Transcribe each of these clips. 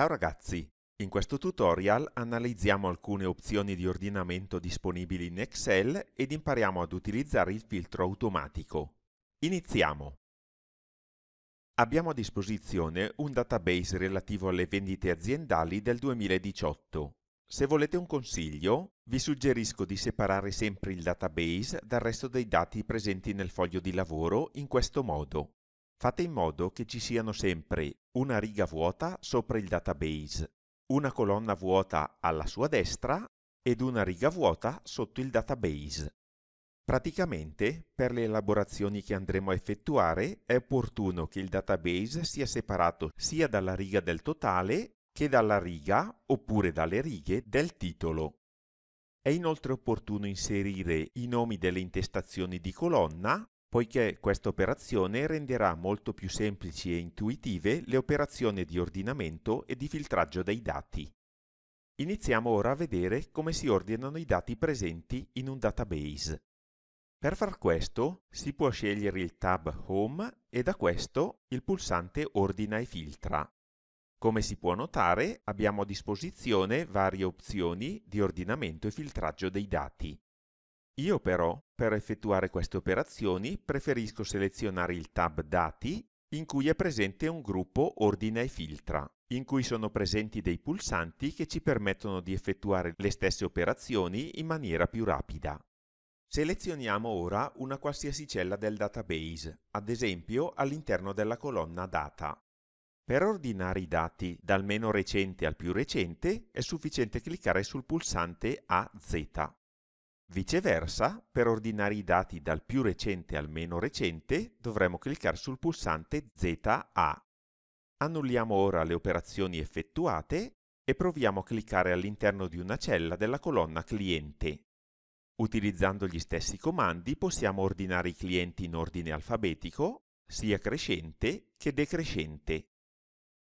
Ciao ragazzi! In questo tutorial analizziamo alcune opzioni di ordinamento disponibili in Excel ed impariamo ad utilizzare il filtro automatico. Iniziamo! Abbiamo a disposizione un database relativo alle vendite aziendali del 2018. Se volete un consiglio, vi suggerisco di separare sempre il database dal resto dei dati presenti nel foglio di lavoro in questo modo. Fate in modo che ci siano sempre una riga vuota sopra il database, una colonna vuota alla sua destra ed una riga vuota sotto il database. Praticamente, per le elaborazioni che andremo a effettuare, è opportuno che il database sia separato sia dalla riga del totale che dalla riga oppure dalle righe del titolo. È inoltre opportuno inserire i nomi delle intestazioni di colonna poiché questa operazione renderà molto più semplici e intuitive le operazioni di ordinamento e di filtraggio dei dati. Iniziamo ora a vedere come si ordinano i dati presenti in un database. Per far questo si può scegliere il tab Home e da questo il pulsante Ordina e filtra. Come si può notare abbiamo a disposizione varie opzioni di ordinamento e filtraggio dei dati. Io però per effettuare queste operazioni preferisco selezionare il tab Dati, in cui è presente un gruppo Ordina e Filtra, in cui sono presenti dei pulsanti che ci permettono di effettuare le stesse operazioni in maniera più rapida. Selezioniamo ora una qualsiasi cella del database, ad esempio all'interno della colonna Data. Per ordinare i dati dal meno recente al più recente è sufficiente cliccare sul pulsante AZ. Viceversa, per ordinare i dati dal più recente al meno recente, dovremo cliccare sul pulsante ZA. Annulliamo ora le operazioni effettuate e proviamo a cliccare all'interno di una cella della colonna Cliente. Utilizzando gli stessi comandi possiamo ordinare i clienti in ordine alfabetico, sia crescente che decrescente.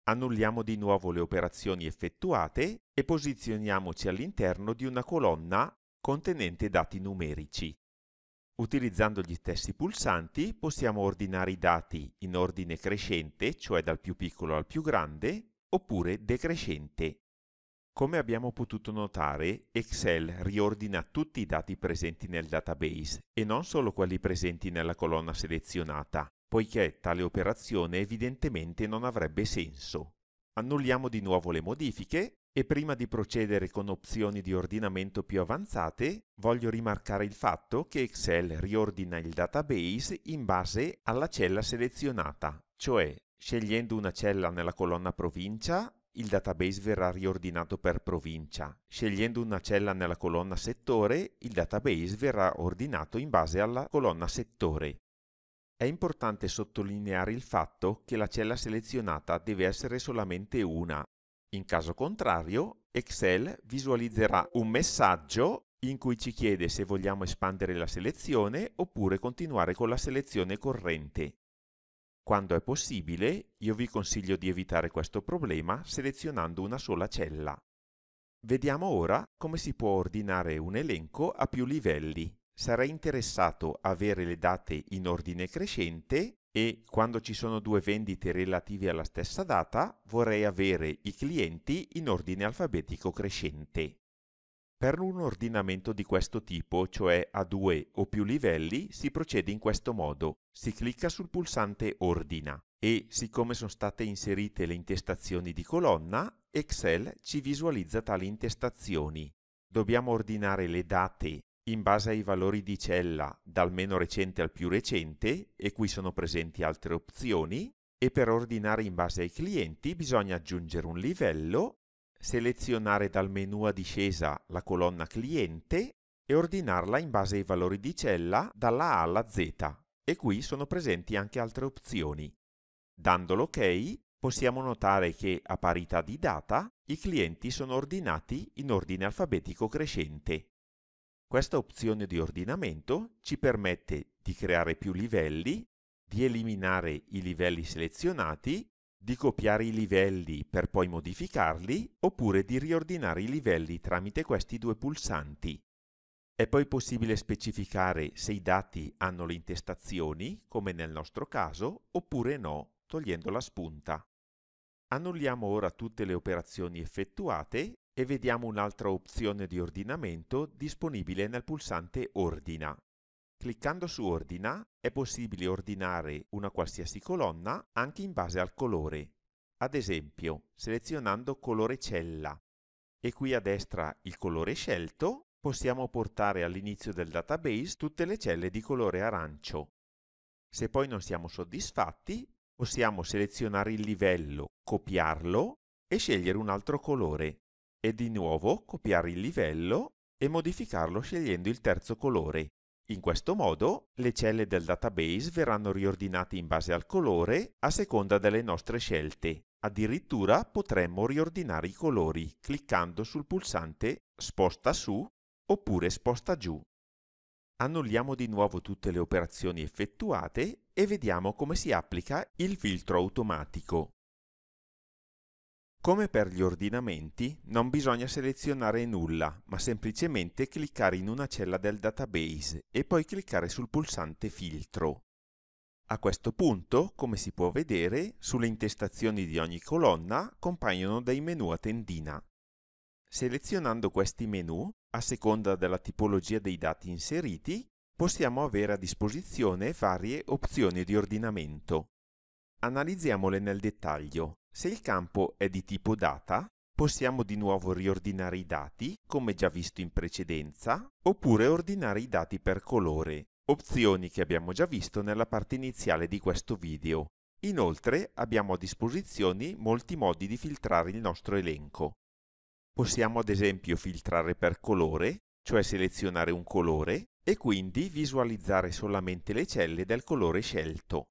Annulliamo di nuovo le operazioni effettuate e posizioniamoci all'interno di una colonna contenente dati numerici. Utilizzando gli stessi pulsanti possiamo ordinare i dati in ordine crescente, cioè dal più piccolo al più grande, oppure decrescente. Come abbiamo potuto notare, Excel riordina tutti i dati presenti nel database e non solo quelli presenti nella colonna selezionata, poiché tale operazione evidentemente non avrebbe senso. Annulliamo di nuovo le modifiche e prima di procedere con opzioni di ordinamento più avanzate, voglio rimarcare il fatto che Excel riordina il database in base alla cella selezionata, cioè scegliendo una cella nella colonna provincia, il database verrà riordinato per provincia. Scegliendo una cella nella colonna settore, il database verrà ordinato in base alla colonna settore. È importante sottolineare il fatto che la cella selezionata deve essere solamente una in caso contrario, Excel visualizzerà un messaggio in cui ci chiede se vogliamo espandere la selezione oppure continuare con la selezione corrente. Quando è possibile, io vi consiglio di evitare questo problema selezionando una sola cella. Vediamo ora come si può ordinare un elenco a più livelli. Sarei interessato a avere le date in ordine crescente e quando ci sono due vendite relative alla stessa data vorrei avere i clienti in ordine alfabetico crescente. Per un ordinamento di questo tipo, cioè a due o più livelli, si procede in questo modo. Si clicca sul pulsante Ordina e, siccome sono state inserite le intestazioni di colonna, Excel ci visualizza tali intestazioni. Dobbiamo ordinare le date in base ai valori di cella dal meno recente al più recente e qui sono presenti altre opzioni e per ordinare in base ai clienti bisogna aggiungere un livello, selezionare dal menu a discesa la colonna cliente e ordinarla in base ai valori di cella dalla A alla Z e qui sono presenti anche altre opzioni. Dando l'ok possiamo notare che a parità di data i clienti sono ordinati in ordine alfabetico crescente. Questa opzione di ordinamento ci permette di creare più livelli, di eliminare i livelli selezionati, di copiare i livelli per poi modificarli oppure di riordinare i livelli tramite questi due pulsanti. È poi possibile specificare se i dati hanno le intestazioni, come nel nostro caso, oppure no, togliendo la spunta. Annulliamo ora tutte le operazioni effettuate e vediamo un'altra opzione di ordinamento disponibile nel pulsante Ordina. Cliccando su Ordina è possibile ordinare una qualsiasi colonna anche in base al colore, ad esempio selezionando colore cella. E qui a destra il colore scelto possiamo portare all'inizio del database tutte le celle di colore arancio. Se poi non siamo soddisfatti, possiamo selezionare il livello, copiarlo e scegliere un altro colore e di nuovo copiare il livello e modificarlo scegliendo il terzo colore. In questo modo le celle del database verranno riordinate in base al colore a seconda delle nostre scelte. Addirittura potremmo riordinare i colori cliccando sul pulsante sposta su oppure sposta giù. Annulliamo di nuovo tutte le operazioni effettuate e vediamo come si applica il filtro automatico. Come per gli ordinamenti, non bisogna selezionare nulla, ma semplicemente cliccare in una cella del database e poi cliccare sul pulsante Filtro. A questo punto, come si può vedere, sulle intestazioni di ogni colonna compaiono dei menu a tendina. Selezionando questi menu, a seconda della tipologia dei dati inseriti, possiamo avere a disposizione varie opzioni di ordinamento. Analizziamole nel dettaglio. Se il campo è di tipo data, possiamo di nuovo riordinare i dati, come già visto in precedenza, oppure ordinare i dati per colore, opzioni che abbiamo già visto nella parte iniziale di questo video. Inoltre abbiamo a disposizione molti modi di filtrare il nostro elenco. Possiamo ad esempio filtrare per colore, cioè selezionare un colore, e quindi visualizzare solamente le celle del colore scelto.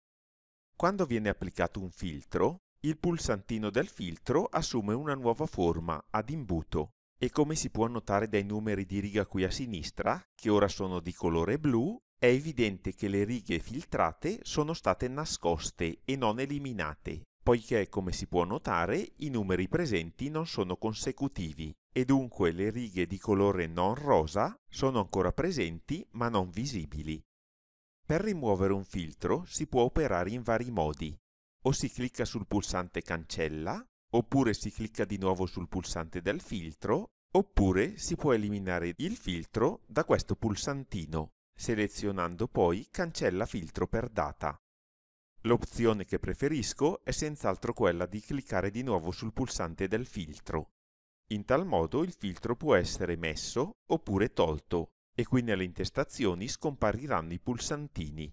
Quando viene applicato un filtro, il pulsantino del filtro assume una nuova forma ad imbuto e come si può notare dai numeri di riga qui a sinistra, che ora sono di colore blu, è evidente che le righe filtrate sono state nascoste e non eliminate, poiché come si può notare i numeri presenti non sono consecutivi e dunque le righe di colore non rosa sono ancora presenti ma non visibili. Per rimuovere un filtro si può operare in vari modi o si clicca sul pulsante cancella, oppure si clicca di nuovo sul pulsante del filtro, oppure si può eliminare il filtro da questo pulsantino, selezionando poi cancella filtro per data. L'opzione che preferisco è senz'altro quella di cliccare di nuovo sul pulsante del filtro. In tal modo il filtro può essere messo oppure tolto e qui nelle intestazioni scompariranno i pulsantini.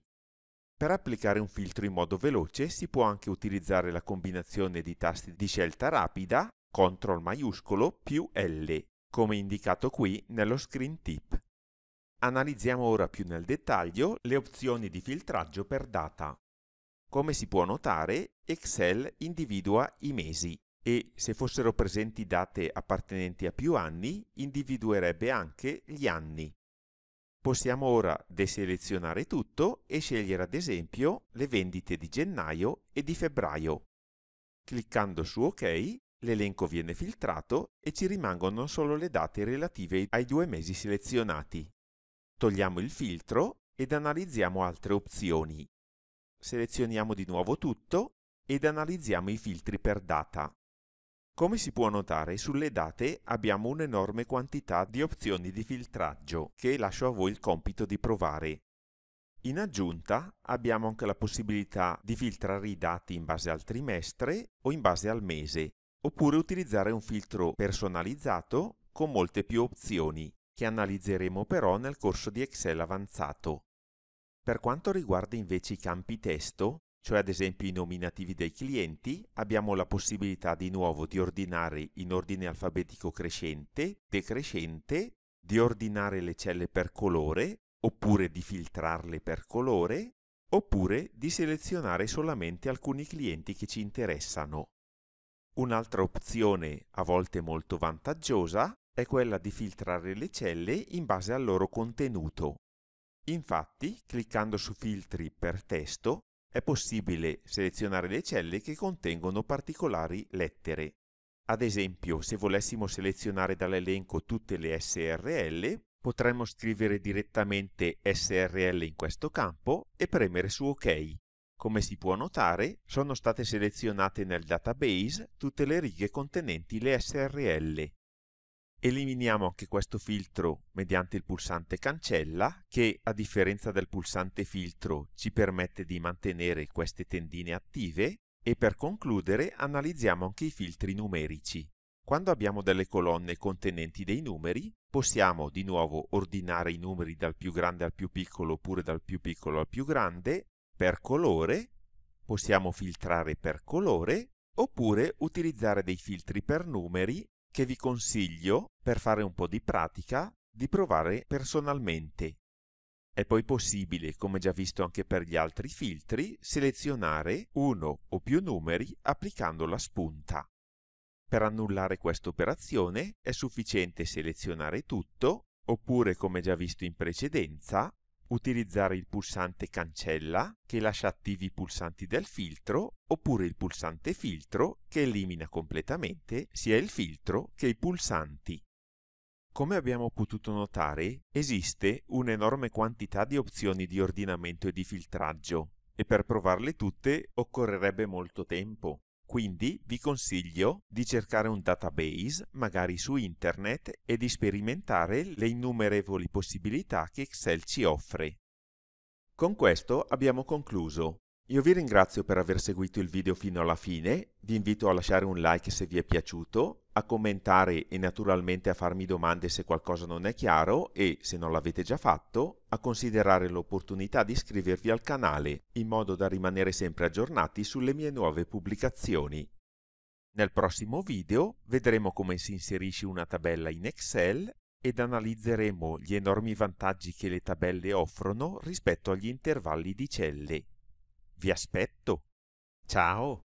Per applicare un filtro in modo veloce si può anche utilizzare la combinazione di tasti di scelta rapida CTRL maiuscolo più L, come indicato qui nello screen tip. Analizziamo ora più nel dettaglio le opzioni di filtraggio per data. Come si può notare, Excel individua i mesi e se fossero presenti date appartenenti a più anni, individuerebbe anche gli anni. Possiamo ora deselezionare tutto e scegliere ad esempio le vendite di gennaio e di febbraio. Cliccando su OK l'elenco viene filtrato e ci rimangono solo le date relative ai due mesi selezionati. Togliamo il filtro ed analizziamo altre opzioni. Selezioniamo di nuovo tutto ed analizziamo i filtri per data. Come si può notare, sulle date abbiamo un'enorme quantità di opzioni di filtraggio che lascio a voi il compito di provare. In aggiunta abbiamo anche la possibilità di filtrare i dati in base al trimestre o in base al mese, oppure utilizzare un filtro personalizzato con molte più opzioni, che analizzeremo però nel corso di Excel avanzato. Per quanto riguarda invece i campi testo, cioè ad esempio i nominativi dei clienti, abbiamo la possibilità di nuovo di ordinare in ordine alfabetico crescente, decrescente, di ordinare le celle per colore, oppure di filtrarle per colore, oppure di selezionare solamente alcuni clienti che ci interessano. Un'altra opzione, a volte molto vantaggiosa, è quella di filtrare le celle in base al loro contenuto. Infatti, cliccando su Filtri per testo, è possibile selezionare le celle che contengono particolari lettere. Ad esempio, se volessimo selezionare dall'elenco tutte le SRL, potremmo scrivere direttamente SRL in questo campo e premere su OK. Come si può notare, sono state selezionate nel database tutte le righe contenenti le SRL. Eliminiamo anche questo filtro mediante il pulsante cancella che a differenza del pulsante filtro ci permette di mantenere queste tendine attive e per concludere analizziamo anche i filtri numerici. Quando abbiamo delle colonne contenenti dei numeri possiamo di nuovo ordinare i numeri dal più grande al più piccolo oppure dal più piccolo al più grande per colore, possiamo filtrare per colore oppure utilizzare dei filtri per numeri che vi consiglio, per fare un po' di pratica, di provare personalmente. È poi possibile, come già visto anche per gli altri filtri, selezionare uno o più numeri applicando la spunta. Per annullare questa operazione è sufficiente selezionare tutto, oppure come già visto in precedenza, utilizzare il pulsante cancella che lascia attivi i pulsanti del filtro oppure il pulsante filtro che elimina completamente sia il filtro che i pulsanti. Come abbiamo potuto notare, esiste un'enorme quantità di opzioni di ordinamento e di filtraggio e per provarle tutte occorrerebbe molto tempo. Quindi vi consiglio di cercare un database, magari su internet, e di sperimentare le innumerevoli possibilità che Excel ci offre. Con questo abbiamo concluso. Io vi ringrazio per aver seguito il video fino alla fine, vi invito a lasciare un like se vi è piaciuto, a commentare e naturalmente a farmi domande se qualcosa non è chiaro e, se non l'avete già fatto, a considerare l'opportunità di iscrivervi al canale in modo da rimanere sempre aggiornati sulle mie nuove pubblicazioni. Nel prossimo video vedremo come si inserisce una tabella in Excel ed analizzeremo gli enormi vantaggi che le tabelle offrono rispetto agli intervalli di celle. Vi aspetto. Ciao.